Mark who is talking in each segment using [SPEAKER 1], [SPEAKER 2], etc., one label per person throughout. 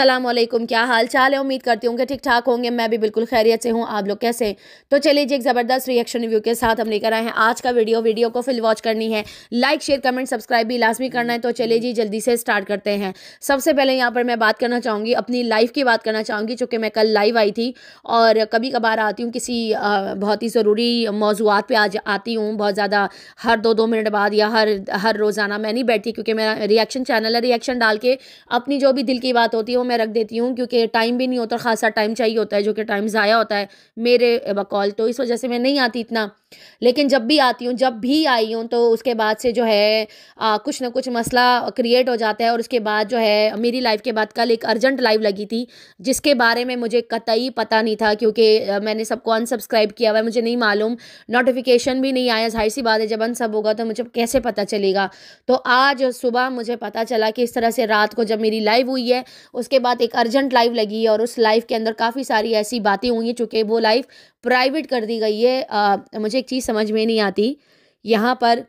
[SPEAKER 1] असलम क्या हाल चाल है उम्मीद करती हूँ कि ठीक ठाक होंगे मैं भी बिल्कुल खैरियत से हूँ आप लोग कैसे तो चलिए जी एक ज़बरदस्त रिएक्शन रिव्यू के साथ हम लेकर आए हैं आज का वीडियो वीडियो को फिल वॉच करनी है लाइक शेयर कमेंट सब्सक्राइब भी लाजमी करना है तो चलिए जी जल्दी से स्टार्ट करते हैं सबसे पहले यहाँ पर मैं बात करना चाहूँगी अपनी लाइफ की बात करना चाहूँगी चूँकि मैं कल लाइव आई थी और कभी कभार आती हूँ किसी बहुत ही ज़रूरी मौजूद पर आज आती हूँ बहुत ज़्यादा हर दो दो मिनट बाद या हर हर रोज़ाना मैं नहीं बैठती क्योंकि मेरा रिएक्शन चैनल है रिएक्शन डाल के अपनी जो भी दिल की बात होती है मैं रख देती हूँ क्योंकि टाइम भी नहीं होता ख़ासा टाइम चाहिए होता है जो कि टाइम ज़ाया होता है मेरे बकौल तो इस वजह से मैं नहीं आती इतना लेकिन जब भी आती हूँ जब भी आई हूँ तो उसके बाद से जो है आ, कुछ ना कुछ मसला क्रिएट हो जाता है और उसके बाद जो है मेरी लाइफ के बाद कल एक अर्जेंट लाइव लगी थी जिसके बारे में मुझे कतई पता नहीं था क्योंकि मैंने सबको अनसब्सक्राइब किया हुआ है मुझे नहीं मालूम नोटिफिकेशन भी नहीं आया जाहिर सी बात है जब अन सब होगा तो मुझे कैसे पता चलेगा तो आज सुबह मुझे पता चला कि इस तरह से रात को जब मेरी लाइव हुई है उसके बाद एक अर्जेंट लाइव लगी है और उस लाइव के अंदर काफ़ी सारी ऐसी बातें हुई हैं चूँकि वो लाइव प्राइवेट कर दी गई है मुझे मुझे एक चीज़ समझ में नहीं आती यहाँ पर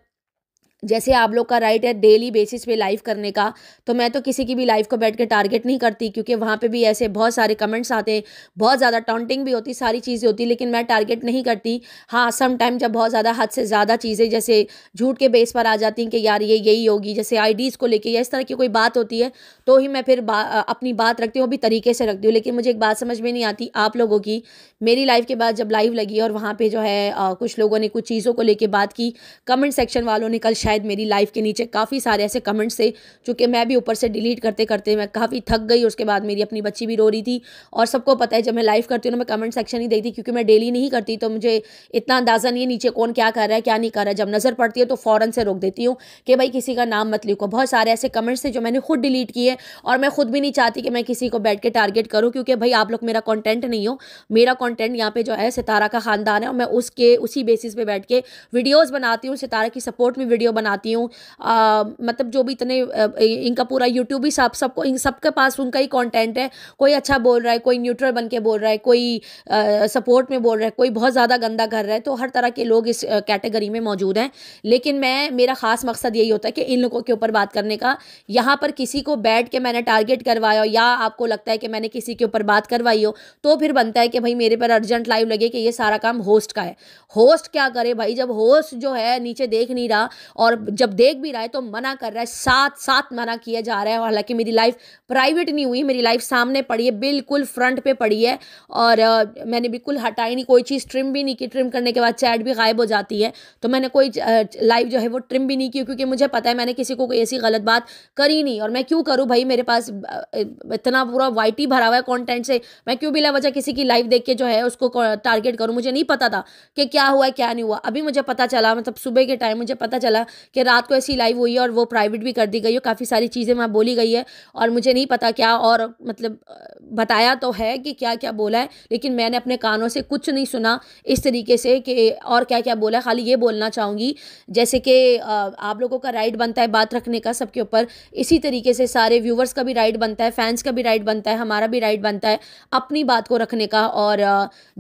[SPEAKER 1] जैसे आप लोग का राइट है डेली बेसिस पे लाइव करने का तो मैं तो किसी की भी लाइव को बैठ के टारगेट नहीं करती क्योंकि वहाँ पे भी ऐसे बहुत सारे कमेंट्स आते हैं बहुत ज़्यादा टॉन्टिंग भी होती सारी चीज़ें होती लेकिन मैं टारगेट नहीं करती हाँ सम टाइम जब बहुत ज़्यादा हद से ज़्यादा चीज़ें जैसे झूठ के बेस पर आ जाती हैं कि यार ये यही होगी जैसे आईडीज़ को लेके या इस तरह की कोई बात होती है तो ही मैं फिर बा, अपनी बात रखती हूँ वो भी तरीके से रखती हूँ लेकिन मुझे एक बात समझ में नहीं आती आप लोगों की मेरी लाइफ के बाद जब लाइव लगी और वहाँ पर जो है कुछ लोगों ने कुछ चीज़ों को लेकर बात की कमेंट सेक्शन वालों ने कल शायद मेरी लाइफ के नीचे काफ़ी सारे ऐसे कमेंट्स थे जो कि मैं भी ऊपर से डिलीट करते करते मैं काफ़ी थक गई उसके बाद मेरी अपनी बच्ची भी रो रही थी और सबको पता है जब मैं लाइव करती हूँ ना मैं कमेंट सेक्शन ही देखती क्योंकि मैं डेली नहीं करती तो मुझे इतना अंदाज़ा नहीं है नीचे कौन क्या कर रहा है क्या नहीं कर रहा है जब नज़र पड़ती है तो फ़ौरन से रोक देती हूँ कि भाई किसी का नाम मत लिखो बहुत सारे ऐसे कमेंट्स थे जो मैंने खुद डिलीट किए और मैं खुद भी नहीं चाहती कि मैं किसी को बैठ के टारगेट करूँ क्योंकि भाई आप लोग मेरा कॉन्टेंट नहीं हो मेरा कॉन्टेंट यहाँ पर जो है सितारा का ख़ानदान है और मैं उसके उसी बेसिस पर बैठ के वीडियोज़ बनाती हूँ सितारा की सपोर्ट में वीडियो बनाती हूँ मतलब जो भी इतने इनका पूरा यूट्यूब ही सब सबको इन सबके पास उनका ही कंटेंट है कोई अच्छा बोल रहा है कोई न्यूट्रल बन के बोल रहा है कोई सपोर्ट में बोल रहा है कोई बहुत ज़्यादा गंदा कर रहा है तो हर तरह के लोग इस कैटेगरी में मौजूद हैं लेकिन मैं मेरा ख़ास मकसद यही होता है कि इन लोगों के ऊपर बात करने का यहाँ पर किसी को बैठ के मैंने टारगेट करवाया या आपको लगता है कि मैंने किसी के ऊपर बात करवाई हो तो फिर बनता है कि भाई मेरे पर अर्जेंट लाइव लगे कि ये सारा काम होस्ट का है होस्ट क्या करे भाई जब होस्ट जो है नीचे देख नहीं रहा और जब देख भी रहा है तो मना कर रहा है साथ साथ मना किया जा रहा है हालांकि मेरी लाइफ प्राइवेट नहीं हुई मेरी लाइफ सामने पड़ी है बिल्कुल फ्रंट पे पड़ी है और आ, मैंने बिल्कुल हटाई नहीं कोई चीज़ ट्रिम भी नहीं की ट्रिम करने के बाद चैट भी गायब हो जाती है तो मैंने कोई लाइव जो है वो ट्रिम भी नहीं की क्योंकि मुझे पता है मैंने किसी को कोई ऐसी गलत बात करी नहीं और मैं क्यों करूँ भाई मेरे पास इतना पूरा वाइट भरा हुआ है कॉन्टेंट से मैं क्यों बिला वजह किसी की लाइव देख के जो है उसको टारगेट करूँ मुझे नहीं पता था कि क्या हुआ क्या नहीं हुआ अभी मुझे पता चला मतलब सुबह के टाइम मुझे पता चला कि रात को ऐसी लाइव हुई है और वो प्राइवेट भी कर दी गई है काफ़ी सारी चीज़ें वहाँ बोली गई है और मुझे नहीं पता क्या और मतलब बताया तो है कि क्या क्या बोला है लेकिन मैंने अपने कानों से कुछ नहीं सुना इस तरीके से कि और क्या क्या बोला है खाली ये बोलना चाहूँगी जैसे कि आप लोगों का राइट बनता है बात रखने का सबके ऊपर इसी तरीके से सारे व्यूवर्स का भी राइट बनता है फैंस का भी राइट बनता है हमारा भी राइट बनता है अपनी बात को रखने का और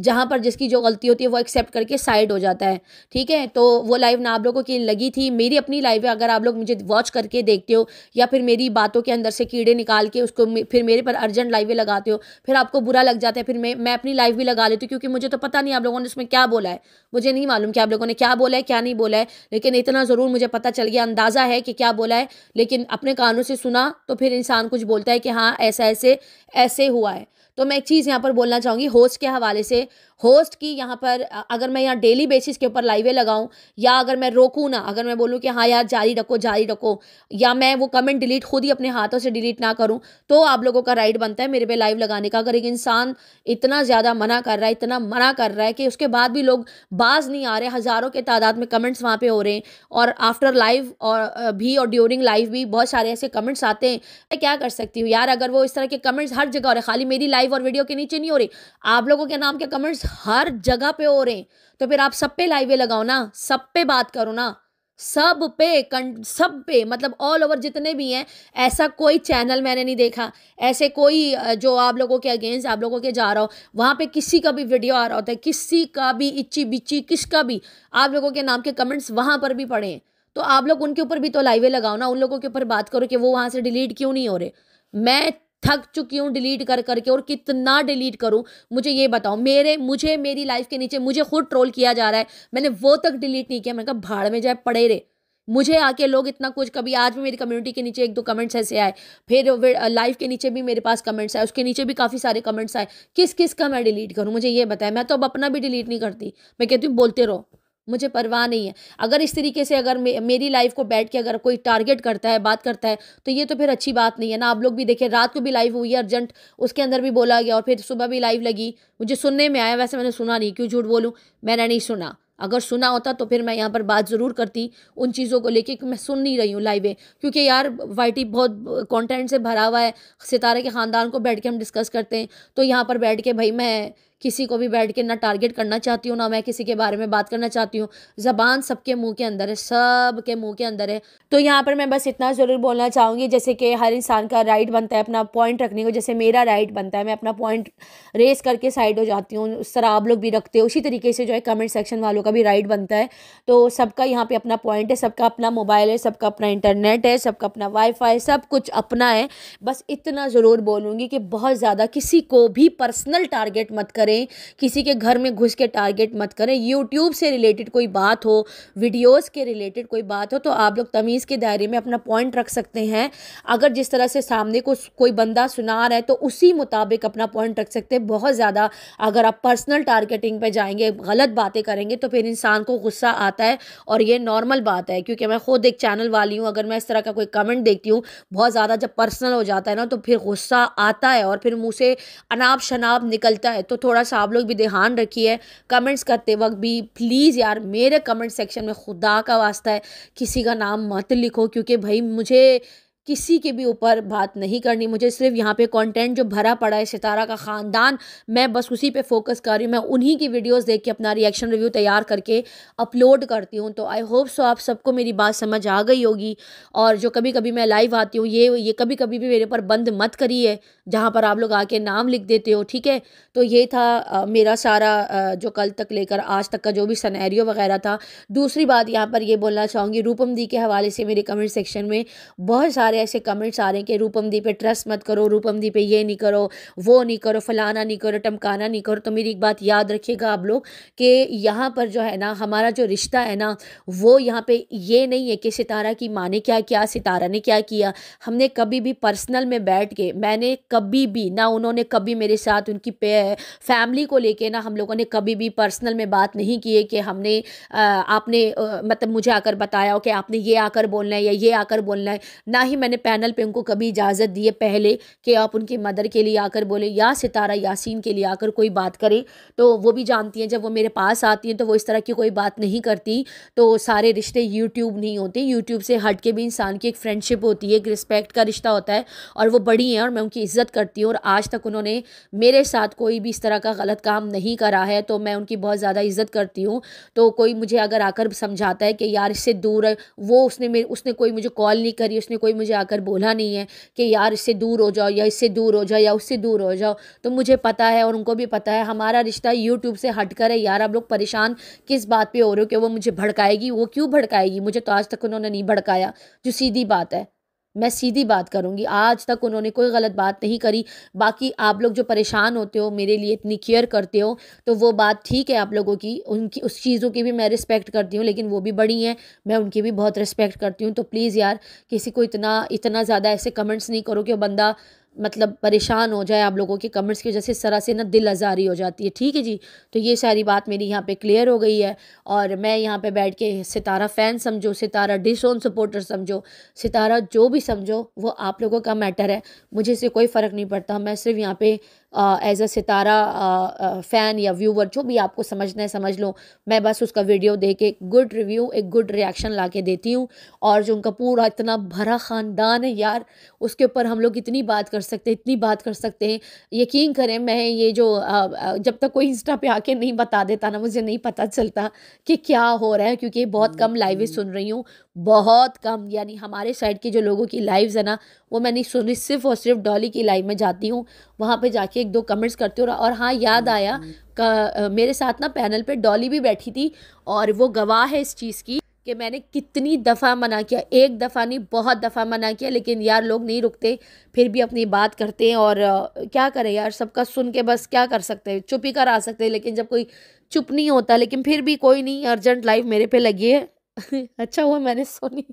[SPEAKER 1] जहाँ पर जिसकी जो गलती होती है वो एक्सेप्ट करके साइड हो जाता है ठीक है तो वो लाइव ना आप लोगों की लगी थी मेरी अपनी लाइव है अगर आप लोग मुझे वॉच करके देखते हो या फिर मेरी बातों के अंदर से कीड़े निकाल के उसको फिर मेरे पर अर्जेंट लाइवें लगाते हो फिर आपको बुरा लग जाता है फिर मैं मैं अपनी लाइव भी लगा लेती हूँ क्योंकि मुझे तो पता नहीं आप लोगों ने उसमें क्या बोला है मुझे नहीं मालूम कि आप लोगों ने क्या बोला है क्या नहीं बोला है लेकिन इतना ज़रूर मुझे पता चल गया अंदाज़ा है कि क्या बोला है लेकिन अपने कानों से सुना तो फिर इंसान कुछ बोलता है कि हाँ ऐसा ऐसे ऐसे हुआ है तो मैं एक चीज़ यहाँ पर बोलना चाहूँगी होस्ट के हवाले से होस्ट की यहाँ पर अगर मैं यहाँ डेली बेसिस के ऊपर लाइवें लगाऊँ या अगर मैं रोकूँ ना अगर मैं बोलूँ कि हाँ यार जारी रखो जारी रखो या मैं वो कमेंट डिलीट खुद ही अपने हाथों से डिलीट ना करूँ तो आप लोगों का राइट बनता है मेरे पे लाइव लगाने का अगर एक इंसान इतना ज़्यादा मना कर रहा है इतना मना कर रहा है कि उसके बाद भी लोग बाज नहीं आ रहे हज़ारों के तादाद में कमेंट्स वहाँ पर हो रहे हैं और आफ्टर लाइव और भी और ड्यूरिंग लाइव भी बहुत सारे ऐसे कमेंट्स आते हैं मैं क्या कर सकती हूँ यार अगर वो इस तरह के कमेंट्स हर जगह हो रहे खाली मेरी लाइव और वीडियो के नीचे नहीं हो रही आप लोगों के नाम के कमेंट्स हर जगह पे हो रहे हैं तो फिर आप सब पे लाइवे लगाओ ना सब पे बात करो ना सब पे कं सब पे मतलब ऑल ओवर जितने भी हैं ऐसा कोई चैनल मैंने नहीं देखा ऐसे कोई जो आप लोगों के अगेंस्ट आप लोगों के जा रहा हो वहाँ पे किसी का भी वीडियो आ रहा होता है किसी का भी इच्ची बिच्ची किसका भी आप लोगों के नाम के कमेंट्स वहाँ पर भी पड़े हैं तो आप लोग उनके ऊपर भी तो लाइवे लगाओ ना उन लोगों के ऊपर बात करो कि वो वहाँ से डिलीट क्यों नहीं हो रहे मैं थक चुकी हूँ डिलीट कर करके और कितना डिलीट करूँ मुझे ये बताओ मेरे मुझे मेरी लाइफ के नीचे मुझे खुद ट्रोल किया जा रहा है मैंने वो तक डिलीट नहीं किया मैंने कहा भाड़ में जाए पड़े रे मुझे आके लोग इतना कुछ कभी आज भी मेरी कम्युनिटी के नीचे एक दो कमेंट्स ऐसे आए फिर लाइव के नीचे भी मेरे पास कमेंट्स आए उसके नीचे भी काफ़ी सारे कमेंट्स आए किस किस का मैं डिलीट करूँ मुझे ये बताया मैं तो अब अपना भी डिलीट नहीं करती मैं कहती हूँ बोलते रहो मुझे परवाह नहीं है अगर इस तरीके से अगर मे, मेरी लाइफ को बैठ के अगर कोई टारगेट करता है बात करता है तो ये तो फिर अच्छी बात नहीं है ना आप लोग भी देखें रात को भी लाइव हुई है अर्जेंट उसके अंदर भी बोला गया और फिर सुबह भी लाइव लगी मुझे सुनने में आया वैसे मैंने सुना नहीं क्यों झूठ बोलूँ मैंने नहीं सुना अगर सुना होता तो फिर मैं यहाँ पर बात ज़रूर करती उन चीज़ों को लेके मैं सुन नहीं रही हूँ लाइवें क्योंकि यार वाई बहुत कंटेंट से भरा हुआ है सितारे के ख़ानदान को बैठ के हम डिस्कस करते हैं तो यहाँ पर बैठ के भाई मैं किसी को भी बैठ के ना टारगेट करना चाहती हूँ ना मैं किसी के बारे में बात करना चाहती हूँ ज़बान सबके मुँह के अंदर है सब के मुँह के अंदर है तो यहाँ पर मैं बस इतना ज़रूर बोलना चाहूँगी जैसे कि हर इंसान का राइट बनता है अपना पॉइंट रखने को जैसे मेरा राइट बनता है मैं अपना पॉइंट रेस करके साइड हो जाती हूँ उस तरह आप लोग भी रखते हो उसी तरीके से जो है कमेंट सेक्शन वालों का भी राइट बनता है तो सबका यहाँ पर अपना पॉइंट है सबका अपना मोबाइल है सबका अपना इंटरनेट है सबका अपना वाईफाई सब कुछ अपना है बस इतना ज़रूर बोलूँगी कि बहुत ज़्यादा किसी को भी पर्सनल टारगेट मत कर करें किसी के घर में घुस के टारगेट मत करें यूट्यूब से रिलेटेड कोई बात हो वीडियोस के रिलेटेड कोई बात हो तो आप लोग तमीज़ के दायरे में अपना पॉइंट रख सकते हैं अगर जिस तरह से सामने को कोई बंदा सुना रहा है तो उसी मुताबिक अपना पॉइंट रख सकते हैं बहुत ज़्यादा अगर आप पर्सनल टारगेटिंग पर जाएंगे गलत बातें करेंगे तो फिर इंसान को गुस्सा आता है और ये नॉर्मल बात है क्योंकि मैं खुद एक चैनल वाली हूँ अगर मैं इस तरह का कोई कमेंट देखती हूँ बहुत ज़्यादा जब पर्सनल हो जाता है ना तो फिर गुस्सा आता है और फिर मुँह से अनाप शनाप निकलता है तो थोड़ा थोड़ा सा आप लोग भी ध्यान रखिए कमेंट्स करते वक्त भी प्लीज़ यार मेरे कमेंट सेक्शन में खुदा का वास्ता है किसी का नाम मत लिखो क्योंकि भाई मुझे किसी के भी ऊपर बात नहीं करनी मुझे सिर्फ यहाँ पे कंटेंट जो भरा पड़ा है सितारा का ख़ानदान मैं बस उसी पे फोकस कर रही हूँ मैं उन्हीं की वीडियोस देख के अपना रिएक्शन रिव्यू तैयार करके अपलोड करती हूँ तो आई होप सो आप सबको मेरी बात समझ आ गई होगी और जो कभी कभी मैं लाइव आती हूँ ये ये कभी कभी भी मेरे पर बंद मत करिए जहाँ पर आप लोग आके नाम लिख देते हो ठीक है तो ये था आ, मेरा सारा आ, जो कल तक लेकर आज तक का जो भी सनेरियो वगैरह था दूसरी बात यहाँ पर ये बोलना चाहूँगी रूपम दी के हवाले से मेरे कमेंट सेक्शन में बहुत सारे सारे ऐसे कमेंट्स आ रहे हैं कि रूपम दी पे ट्रस्ट मत करो रूपम दी पे ये नहीं करो वो नहीं करो फलाना नहीं करो टमकाना नहीं करो तो मेरी एक बात याद रखिएगा आप लोग कि यहाँ पर जो है ना हमारा जो रिश्ता है ना वो यहाँ पे ये नहीं है कि सितारा की माँ ने क्या किया सितारा ने क्या किया हमने कभी भी पर्सनल में बैठ के मैंने कभी भी ना उन्होंने कभी मेरे साथ उनकी फैमिली को लेके ना हम लोगों ने कभी भी पर्सनल में बात नहीं की है कि हमने आपने मतलब मुझे आकर बताया हो कि आपने ये आकर बोलना है या ये आकर बोलना है ना ही मैं मैंने पैनल पे उनको कभी इजाज़त दी है पहले कि आप उनके मदर के लिए आकर बोले या सितारा यासीन के लिए आकर कोई बात करें तो वो भी जानती हैं जब वो मेरे पास आती हैं तो वो इस तरह की कोई बात नहीं करती तो सारे रिश्ते यूट्यूब नहीं होते यूट्यूब से हट के भी इंसान की एक फ्रेंडशिप होती है एक रिस्पेक्ट का रिश्ता होता है और वो बड़ी हैं और मैं उनकी इज़्ज़त करती हूँ और आज तक उन्होंने मेरे साथ कोई भी इस तरह का गलत काम नहीं करा है तो मैं उनकी बहुत ज़्यादा इज़्ज़त करती हूँ तो कोई मुझे अगर आकर समझाता है कि यार इससे दूर है वो उसने मेरे उसने कोई मुझे कॉल नहीं करी उसने कोई मुझे आकर बोला नहीं है कि यार इससे दूर हो जाओ या इससे दूर हो जाओ या उससे दूर हो जाओ तो मुझे पता है और उनको भी पता है हमारा रिश्ता यूट्यूब से हट कर है यार आप लोग परेशान किस बात पर हो रहे हो कि वो मुझे भड़काएगी वो क्यों भड़काएगी मुझे तो आज तक उन्होंने नहीं भड़काया जो सीधी बात है मैं सीधी बात करूँगी आज तक उन्होंने कोई गलत बात नहीं करी बाकी आप लोग जो परेशान होते हो मेरे लिए इतनी केयर करते हो तो वो बात ठीक है आप लोगों की उनकी उस चीज़ों की भी मैं रिस्पेक्ट करती हूँ लेकिन वो भी बड़ी हैं मैं उनकी भी बहुत रिस्पेक्ट करती हूँ तो प्लीज़ यार किसी को इतना इतना ज़्यादा ऐसे कमेंट्स नहीं करो कि बंदा मतलब परेशान हो जाए आप लोगों के कमेंट्स की वजह से इस तरह से ना दिल आज़ारी हो जाती है ठीक है जी तो ये सारी बात मेरी यहाँ पे क्लियर हो गई है और मैं यहाँ पे बैठ के सितारा फ़ैन समझो सितारा डिसोन ऑन सपोर्टर समझो सितारा जो भी समझो वो आप लोगों का मैटर है मुझे इससे कोई फ़र्क नहीं पड़ता मैं सिर्फ यहाँ पर एज अ सितारा फ़ैन या व्यूवर जो भी आपको समझना है समझ लो मैं बस उसका वीडियो दे के गुड रिव्यू एक गुड रिएक्शन ला के देती हूँ और जो उनका पूरा इतना भरा ख़ानदान है यार उसके ऊपर हम लोग इतनी बात कर सकते हैं इतनी बात कर सकते हैं यकीन करें मैं ये जो जब तक कोई इंस्टा पे आके नहीं बता देता ना मुझे नहीं पता चलता कि क्या हो रहा है क्योंकि बहुत कम लाइवें सुन रही हूँ बहुत कम यानी हमारे साइड के जो लोगों की लाइव है ना वो मैं नहीं सुन रही सिर्फ और सिर्फ डॉली की लाइव में जाती हूँ वहाँ पर जाके के एक दो कमेंट्स करते हो और हाँ याद हम्म, आया हम्म। का, मेरे साथ ना पैनल पे डॉली भी बैठी थी और वो गवाह है इस चीज़ की कि मैंने कितनी दफ़ा मना किया एक दफ़ा नहीं बहुत दफ़ा मना किया लेकिन यार लोग नहीं रुकते फिर भी अपनी बात करते हैं और क्या करें यार सबका सुन के बस क्या कर सकते हैं चुप ही कर आ सकते हैं लेकिन जब कोई चुप नहीं होता लेकिन फिर भी कोई नहीं अर्जेंट लाइफ मेरे पे लगी है अच्छा हुआ मैंने सुनी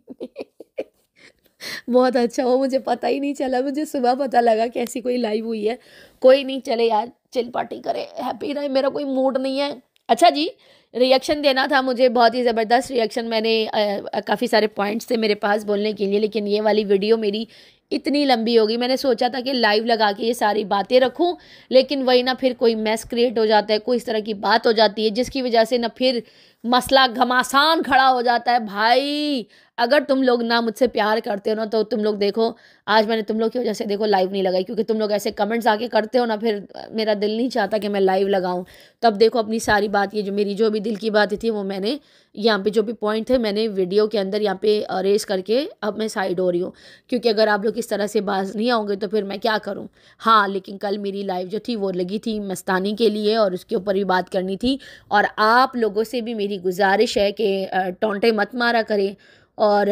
[SPEAKER 1] बहुत अच्छा वो मुझे पता ही नहीं चला मुझे सुबह पता लगा कि ऐसी कोई लाइव हुई है कोई नहीं चले यार चिल पार्टी करे हैप्पी रहे मेरा कोई मूड नहीं है अच्छा जी रिएक्शन देना था मुझे बहुत ही ज़बरदस्त रिएक्शन मैंने काफ़ी सारे पॉइंट्स थे मेरे पास बोलने के लिए लेकिन ये वाली वीडियो मेरी इतनी लंबी होगी मैंने सोचा था कि लाइव लगा के ये सारी बातें रखूं लेकिन वही ना फिर कोई मैस क्रिएट हो जाता है कोई इस तरह की बात हो जाती है जिसकी वजह से ना फिर मसला घमासान खड़ा हो जाता है भाई अगर तुम लोग ना मुझसे प्यार करते हो ना तो तुम लोग देखो आज मैंने तुम लोग की वजह से देखो लाइव नहीं लगाई क्योंकि तुम लोग ऐसे कमेंट्स आके करते हो ना फिर मेरा दिल नहीं चाहता कि मैं लाइव लगाऊं तब देखो अपनी सारी बात ये जो मेरी जो भी दिल की बात थी वो मैंने यहाँ पे जो भी पॉइंट थे मैंने वीडियो के अंदर यहाँ पे रेस करके अब मैं साइड हो रही हूँ क्योंकि अगर आप लोग इस तरह से बाज नहीं आओगे तो फिर मैं क्या करूँ हाँ लेकिन कल मेरी लाइव जो थी वो लगी थी मस्तानी के लिए और उसके ऊपर भी बात करनी थी और आप लोगों से भी मेरी मेरी गुजारिश है कि टोंटे मत मारा करें और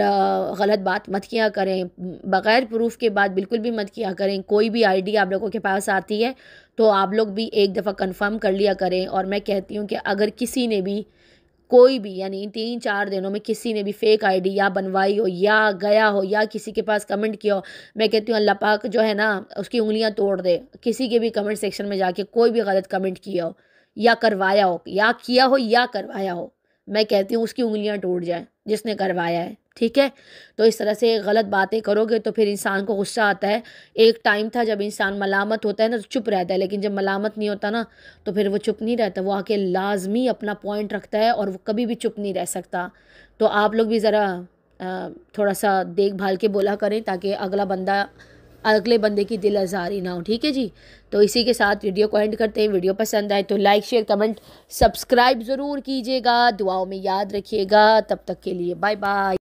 [SPEAKER 1] ग़लत बात मत किया करें बग़ैर प्रूफ के बाद बिल्कुल भी मत किया करें कोई भी आईडी आप लोगों के पास आती है तो आप लोग भी एक दफ़ा कंफर्म कर लिया करें और मैं कहती हूँ कि अगर किसी ने भी कोई भी यानी तीन चार दिनों में किसी ने भी फेक आईडी या बनवाई हो या गया हो या किसी के पास कमेंट किया हो मैं कहती हूँ अल्लाह पाक जो है ना उसकी उंगलियाँ तोड़ दे किसी के भी कमेंट सेक्शन में जाके कोई भी गलत कमेंट किया हो या करवाया हो या किया हो या करवाया हो मैं कहती हूँ उसकी उंगलियाँ टूट जाएँ जिसने करवाया है ठीक है तो इस तरह से गलत बातें करोगे तो फिर इंसान को गुस्सा आता है एक टाइम था जब इंसान मलामत होता है ना तो चुप रहता है लेकिन जब मलामत नहीं होता ना तो फिर वो चुप नहीं रहता वो आके लाजमी अपना पॉइंट रखता है और वो कभी भी चुप नहीं रह सकता तो आप लोग भी ज़रा थोड़ा सा देखभाल के बोला करें ताकि अगला बंदा अगले बंदे की दिल आज़ारी ना हो ठीक है जी तो इसी के साथ वीडियो को एंड करते हैं वीडियो पसंद आए तो लाइक शेयर कमेंट सब्सक्राइब ज़रूर कीजिएगा दुआओं में याद रखिएगा तब तक के लिए बाय बाय